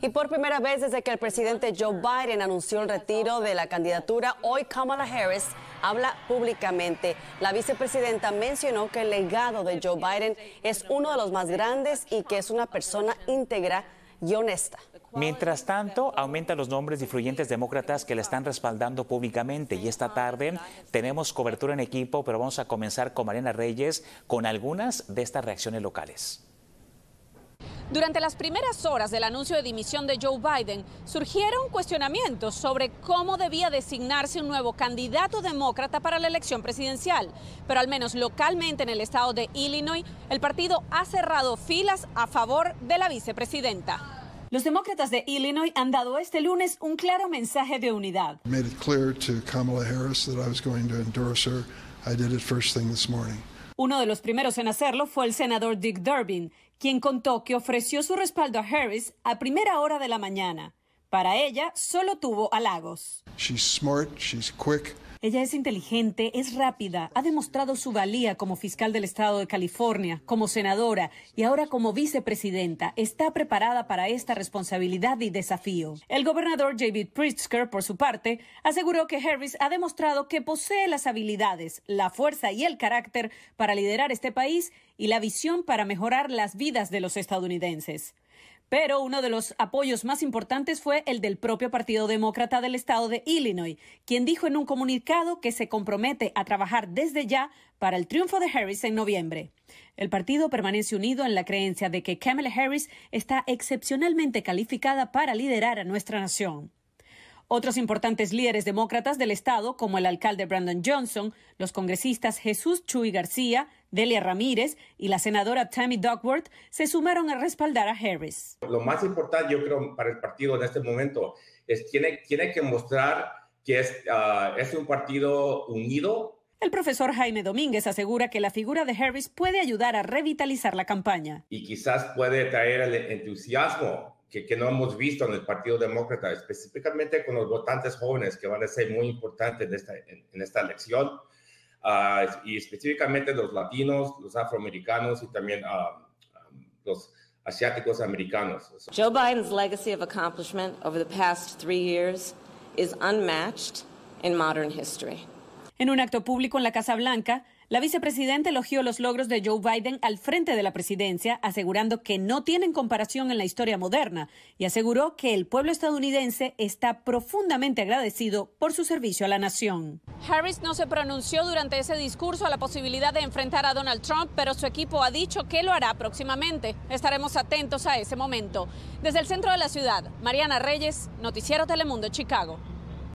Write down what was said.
Y por primera vez desde que el presidente Joe Biden anunció el retiro de la candidatura, hoy Kamala Harris habla públicamente. La vicepresidenta mencionó que el legado de Joe Biden es uno de los más grandes y que es una persona íntegra y honesta. Mientras tanto, aumentan los nombres de influyentes demócratas que la están respaldando públicamente. Y esta tarde tenemos cobertura en equipo, pero vamos a comenzar con Mariana Reyes con algunas de estas reacciones locales. Durante las primeras horas del anuncio de dimisión de Joe Biden, surgieron cuestionamientos sobre cómo debía designarse un nuevo candidato demócrata para la elección presidencial. Pero al menos localmente en el estado de Illinois, el partido ha cerrado filas a favor de la vicepresidenta. Los demócratas de Illinois han dado este lunes un claro mensaje de unidad. Kamala Harris Uno de los primeros en hacerlo fue el senador Dick Durbin, quien contó que ofreció su respaldo a Harris a primera hora de la mañana. Para ella, solo tuvo halagos. Ella es inteligente, es rápida, ha demostrado su valía como fiscal del estado de California, como senadora y ahora como vicepresidenta. Está preparada para esta responsabilidad y desafío. El gobernador David Pritzker, por su parte, aseguró que Harris ha demostrado que posee las habilidades, la fuerza y el carácter para liderar este país y la visión para mejorar las vidas de los estadounidenses. Pero uno de los apoyos más importantes fue el del propio Partido Demócrata del Estado de Illinois, quien dijo en un comunicado que se compromete a trabajar desde ya para el triunfo de Harris en noviembre. El partido permanece unido en la creencia de que Kamala Harris está excepcionalmente calificada para liderar a nuestra nación. Otros importantes líderes demócratas del Estado, como el alcalde Brandon Johnson, los congresistas Jesús Chuy García, Delia Ramírez y la senadora Tammy Duckworth, se sumaron a respaldar a Harris. Lo más importante, yo creo, para el partido en este momento es tiene, tiene que mostrar que es, ah, es un partido unido, el profesor Jaime Domínguez asegura que la figura de Harris puede ayudar a revitalizar la campaña. Y quizás puede traer el entusiasmo que, no hemos visto en el Partido Demócrata, específicamente con los votantes jóvenes que van a ser muy importantes en esta, en, esta elección, ah, y específicamente los latinos, los afroamericanos y también ah, ah, los asiáticos americanos. Joe Biden's legacy of accomplishment over the past three years is unmatched in modern history. En un acto público en la Casa Blanca, la vicepresidenta elogió los logros de Joe Biden al frente de la presidencia, asegurando que no tienen comparación en la historia moderna y aseguró que el pueblo estadounidense está profundamente agradecido por su servicio a la nación. Harris no se pronunció durante ese discurso a la posibilidad de enfrentar a Donald Trump, pero su equipo ha dicho que lo hará próximamente. Estaremos atentos a ese momento. Desde el centro de la ciudad, Mariana Reyes, Noticiero Telemundo, Chicago.